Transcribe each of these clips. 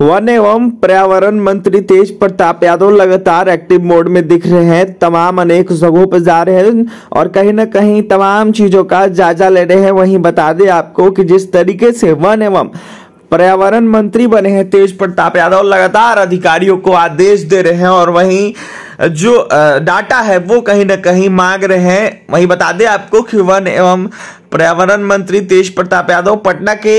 one एवं पर्यावरण मंत्री तेज प्रताप यादव लगातार एक्टिव मोड में दिख रहे हैं तमाम अनेक जगहों पर जा रहे हैं और कहीं ना कहीं तमाम चीज़ों का जायजा ले रहे हैं वहीं बता दें आपको कि जिस तरीके से वन एवं पर्यावरण मंत्री बने हैं तेज प्रताप यादव लगातार अधिकारियों को आदेश दे रहे हैं और वहीं जो डाटा है वो कहीं ना कहीं मांग रहे हैं वहीं बता दें आपको कि वन एवं पर्यावरण मंत्री तेज प्रताप यादव पटना के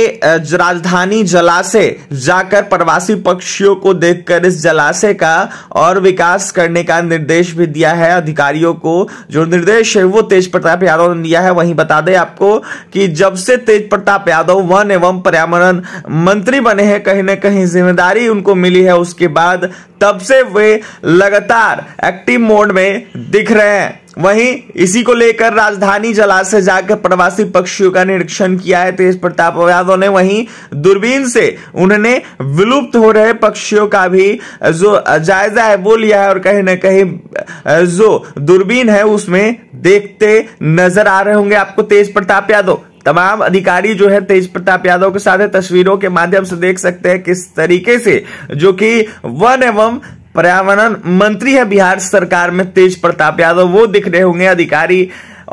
राजधानी जलाशय जाकर प्रवासी पक्षियों को देखकर इस जलाशय का और विकास करने का निर्देश भी दिया है अधिकारियों को जो निर्देश है वो तेज प्रताप यादव ने दिया है वहीं बता दें आपको कि जब से तेज प्रताप यादव वन एवं पर्यावरण मंत्री बने हैं कहीं ना कहीं जिम्मेदारी उनको मिली है उसके बाद तब से वे लगातार एक्टिव मोड में दिख रहे हैं वहीं इसी को लेकर राजधानी जलाशय जाकर प्रवासी पक्षियों का निरीक्षण किया है तेज प्रताप यादव ने वहीं दूरबीन से उन्होंने विलुप्त हो रहे पक्षियों का भी जो जायजा है वो लिया है और कहीं ना कहीं जो दूरबीन है उसमें देखते नजर आ रहे होंगे आपको तेज प्रताप यादव तमाम अधिकारी जो है तेज प्रताप यादव के साथ तस्वीरों के माध्यम से देख सकते हैं किस तरीके से जो कि वन एवं पर्यावरण मंत्री है बिहार सरकार में तेज प्रताप यादव वो दिख रहे होंगे अधिकारी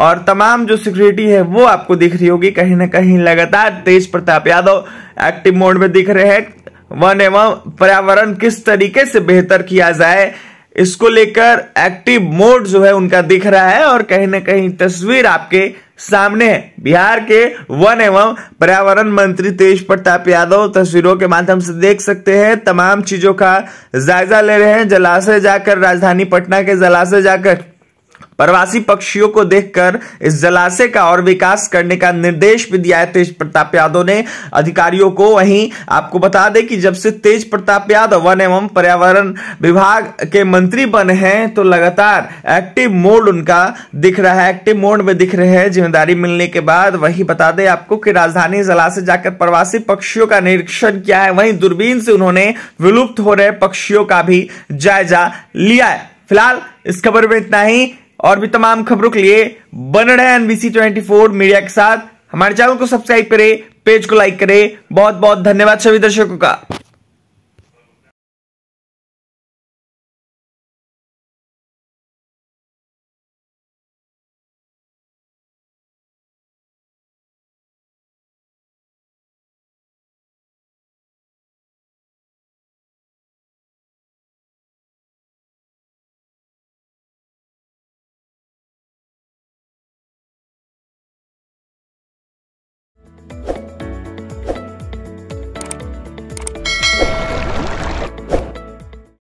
और तमाम जो सिक्योरिटी है वो आपको दिख रही होगी कहीं ना कहीं लगातार तेज प्रताप यादव एक्टिव मोड में दिख रहे हैं वन एवं पर्यावरण किस तरीके से बेहतर किया जाए इसको लेकर एक्टिव मोड जो है उनका दिख रहा है और कहीं ना कहीं तस्वीर आपके सामने है बिहार के वन एवं पर्यावरण मंत्री तेज प्रताप यादव तस्वीरों के माध्यम से देख सकते हैं तमाम चीजों का जायजा ले रहे हैं जलाशय जाकर राजधानी पटना के जलाशय जाकर प्रवासी पक्षियों को देखकर इस जलाशय का और विकास करने का निर्देश भी दिया है तेज प्रताप यादव ने अधिकारियों को वहीं आपको बता दें कि जब से तेज प्रताप यादव वन एवं पर्यावरण विभाग के मंत्री बने हैं तो लगातार एक्टिव मोड उनका दिख रहा है एक्टिव मोड में दिख रहे हैं जिम्मेदारी मिलने के बाद वही बता दें आपको कि राजधानी जलाशय जाकर प्रवासी पक्षियों का निरीक्षण किया है वहीं दूरबीन से उन्होंने विलुप्त हो रहे पक्षियों का भी जायजा लिया है फिलहाल इस खबर में इतना ही और भी तमाम खबरों के लिए बन रहे एनबीसी ट्वेंटी फोर मीडिया के साथ हमारे चैनल को सब्सक्राइब करें पेज को लाइक करें बहुत बहुत धन्यवाद सभी दर्शकों का